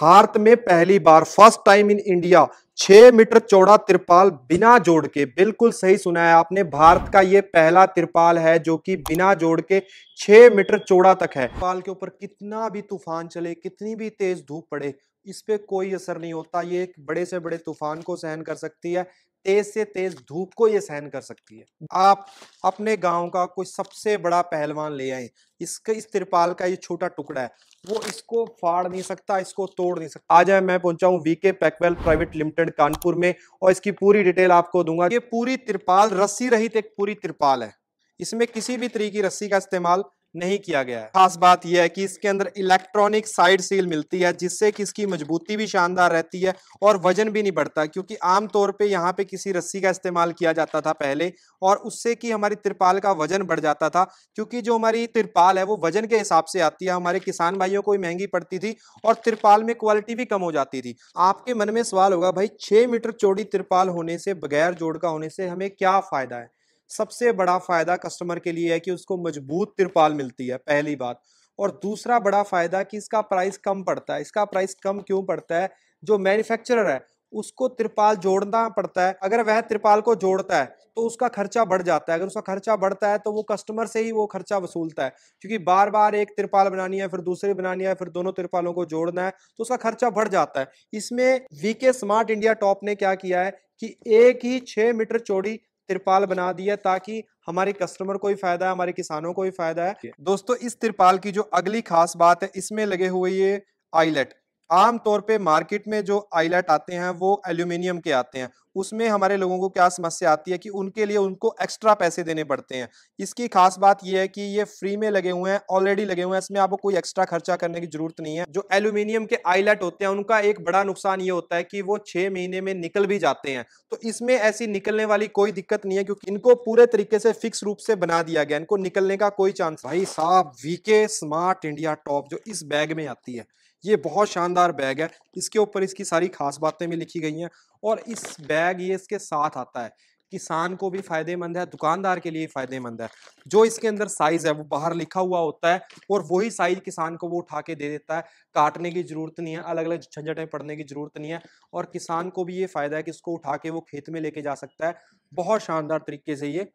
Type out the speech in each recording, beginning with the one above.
भारत में पहली बार फर्स्ट टाइम इन इंडिया छह मीटर चौड़ा तिरपाल बिना जोड़ के बिल्कुल सही सुना है आपने भारत का ये पहला तिरपाल है जो कि बिना जोड़ के छह मीटर चौड़ा तक है तिरपाल के ऊपर कितना भी तूफान चले कितनी भी तेज धूप पड़े इस पर कोई असर नहीं होता ये एक बड़े से बड़े तूफान को सहन कर सकती है तेज से तेज धूप को ये सहन कर सकती है आप अपने गांव का कोई सबसे बड़ा पहलवान ले आए इसके इस तिरपाल का ये छोटा टुकड़ा है वो इसको फाड़ नहीं सकता इसको तोड़ नहीं सकता आज मैं पहुंचा हूँ VK Packwell private limited Kanpur में और इसकी पूरी डिटेल आपको दूंगा ये पूरी तिरपाल रस्सी रहित एक पूरी तिरपाल है इसमें किसी भी तरीके की रस्सी का इस्तेमाल नहीं किया गया है खास बात यह है कि इसके अंदर इलेक्ट्रॉनिक साइड सील मिलती है जिससे कि इसकी मजबूती भी शानदार रहती है और वजन भी नहीं बढ़ता क्योंकि आमतौर पे यहाँ पे किसी रस्सी का इस्तेमाल किया जाता था पहले और उससे कि हमारी तिरपाल का वजन बढ़ जाता था क्योंकि जो हमारी तिरपाल है वो वजन के हिसाब से आती है हमारे किसान भाइयों को महंगी पड़ती थी और तिरपाल में क्वालिटी भी कम हो जाती थी आपके मन में सवाल होगा भाई छह मीटर चौड़ी तिरपाल होने से बगैर जोड़ का होने से हमें क्या फ़ायदा है सबसे बड़ा फ़ायदा कस्टमर के लिए है कि उसको मजबूत तिरपाल मिलती है पहली बात और दूसरा बड़ा फ़ायदा कि इसका प्राइस कम पड़ता है इसका प्राइस कम क्यों पड़ता है जो मैन्युफैक्चरर है उसको तिरपाल जोड़ना पड़ता है अगर वह तिरपाल को जोड़ता है तो उसका खर्चा बढ़ जाता है अगर उसका खर्चा बढ़ता है तो वो कस्टमर से ही वो खर्चा वसूलता है क्योंकि बार बार एक तिरपाल बनानी है फिर दूसरी बनानी है फिर दोनों तिरपालों को जोड़ना है तो उसका खर्चा बढ़ जाता है इसमें वीके स्मार्ट इंडिया टॉप ने क्या किया है कि एक ही छः मीटर चौड़ी तिरपाल बना दी है ताकि हमारे कस्टमर को भी फायदा है हमारे किसानों को भी फायदा है दोस्तों इस तिरपाल की जो अगली खास बात है इसमें लगे हुए ये आईलेट आमतौर पे मार्केट में जो आईलेट आते हैं वो एल्यूमिनियम के आते हैं उसमें हमारे लोगों को क्या समस्या आती है कि उनके लिए उनको एक्स्ट्रा पैसे देने पड़ते हैं इसकी खास बात यह है कि ये फ्री में लगे हुए हैं ऑलरेडी लगे हुए हैं इसमें आपको कोई एक्स्ट्रा खर्चा करने की जरूरत नहीं है जो एल्यूमिनियम के आईलेट होते हैं उनका एक बड़ा नुकसान ये होता है कि वो छह महीने में निकल भी जाते हैं तो इसमें ऐसी निकलने वाली कोई दिक्कत नहीं है क्योंकि इनको पूरे तरीके से फिक्स रूप से बना दिया गया इनको निकलने का कोई चांस भाई साहब वीके स्मार्ट इंडिया टॉप जो इस बैग में आती है ये बहुत शानदार बैग है इसके ऊपर इसकी सारी खास बातें भी लिखी गई हैं और इस बैग टैग ये इसके साथ आता है किसान को भी फायदेमंद है दुकानदार के लिए फायदेमंद है जो इसके अंदर साइज है वो बाहर लिखा हुआ होता है और वही साइज किसान को वो उठा के दे देता है काटने की जरूरत नहीं है अलग अलग झंझटें पड़ने की जरूरत नहीं है और किसान को भी ये फायदा है कि इसको उठा के वो खेत में लेके जा सकता है बहुत शानदार तरीके से ये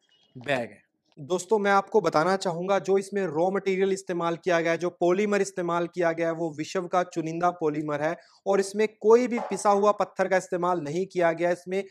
बैग है दोस्तों मैं आपको बताना चाहूंगा जो इसमें रॉ मटेरियल इस्तेमाल किया गया है जो पॉलीमर इस्तेमाल किया गया है वो विश्व का चुनिंदा पॉलीमर है और इसमें कोई भी पिसा हुआ पत्थर का इस्तेमाल नहीं किया गया इसमें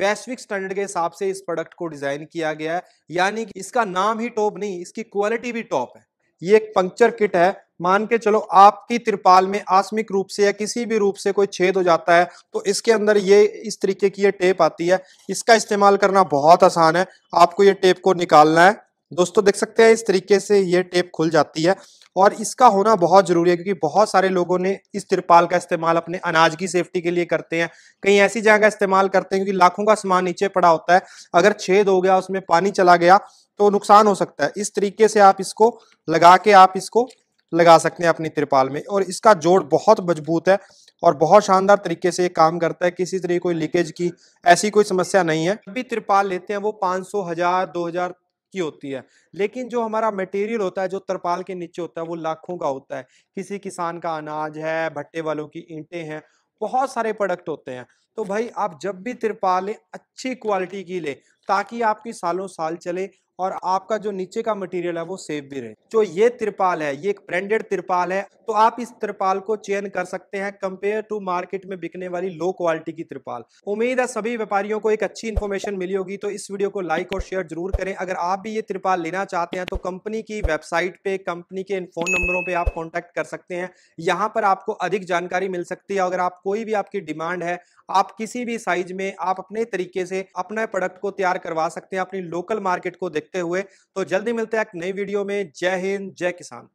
वैश्विक स्टैंडर्ड के हिसाब से इस प्रोडक्ट को डिज़ाइन किया गया है यानी कि इसका नाम ही टॉप नहीं इसकी क्वालिटी भी टॉप है ये एक पंक्चर किट है मान के चलो आपकी त्रिपाल में आसमिक रूप से या किसी भी रूप से कोई छेद हो जाता है तो इसके अंदर ये इस तरीके की ये टेप आती है इसका इस्तेमाल करना बहुत आसान है आपको ये टेप को निकालना है दोस्तों देख सकते हैं इस तरीके से ये टेप खुल जाती है और इसका होना बहुत ज़रूरी है क्योंकि बहुत सारे लोगों ने इस तिरपाल का इस्तेमाल अपने अनाज की सेफ्टी के लिए करते हैं कहीं ऐसी जगह का इस्तेमाल करते हैं क्योंकि लाखों का सामान नीचे पड़ा होता है अगर छेद हो गया उसमें पानी चला गया तो नुकसान हो सकता है इस तरीके से आप इसको लगा के आप इसको लगा सकते हैं अपनी त्रिपाल में और इसका जोड़ बहुत मजबूत है और बहुत शानदार तरीके से ये काम करता है किसी तरह कोई लीकेज की ऐसी कोई समस्या नहीं है जब भी त्रिपाल लेते हैं वो पाँच सौ हजार दो हजार की होती है लेकिन जो हमारा मटेरियल होता है जो त्रिपाल के नीचे होता है वो लाखों का होता है किसी किसान का अनाज है भट्टे वालों की ईंटें हैं बहुत सारे प्रोडक्ट होते हैं तो भाई आप जब भी लें अच्छी क्वालिटी की लें ताकि आपकी सालों साल चले और आपका जो नीचे का मटेरियल है वो सेफ भी रहे जो ये तिरपाल है ये एक ब्रांडेड तिरपाल है तो आप इस तिरपाल को चयन कर सकते हैं कंपेयर टू मार्केट में बिकने वाली लो क्वालिटी की तिरपाल उम्मीद है सभी व्यापारियों को एक अच्छी इन्फॉर्मेशन मिली होगी तो इस वीडियो को लाइक और शेयर जरूर करें अगर आप भी ये तिरपाल लेना चाहते हैं तो कंपनी की वेबसाइट पे कंपनी के फोन नंबरों पर आप कॉन्टैक्ट कर सकते हैं यहाँ पर आपको अधिक जानकारी मिल सकती है अगर आप कोई भी आपकी डिमांड है आप किसी भी साइज में आप अपने तरीके से अपने प्रोडक्ट को तैयार करवा सकते हैं अपनी लोकल मार्केट को देख देखते हुए तो जल्दी मिलते हैं एक नई वीडियो में जय हिंद जय किसान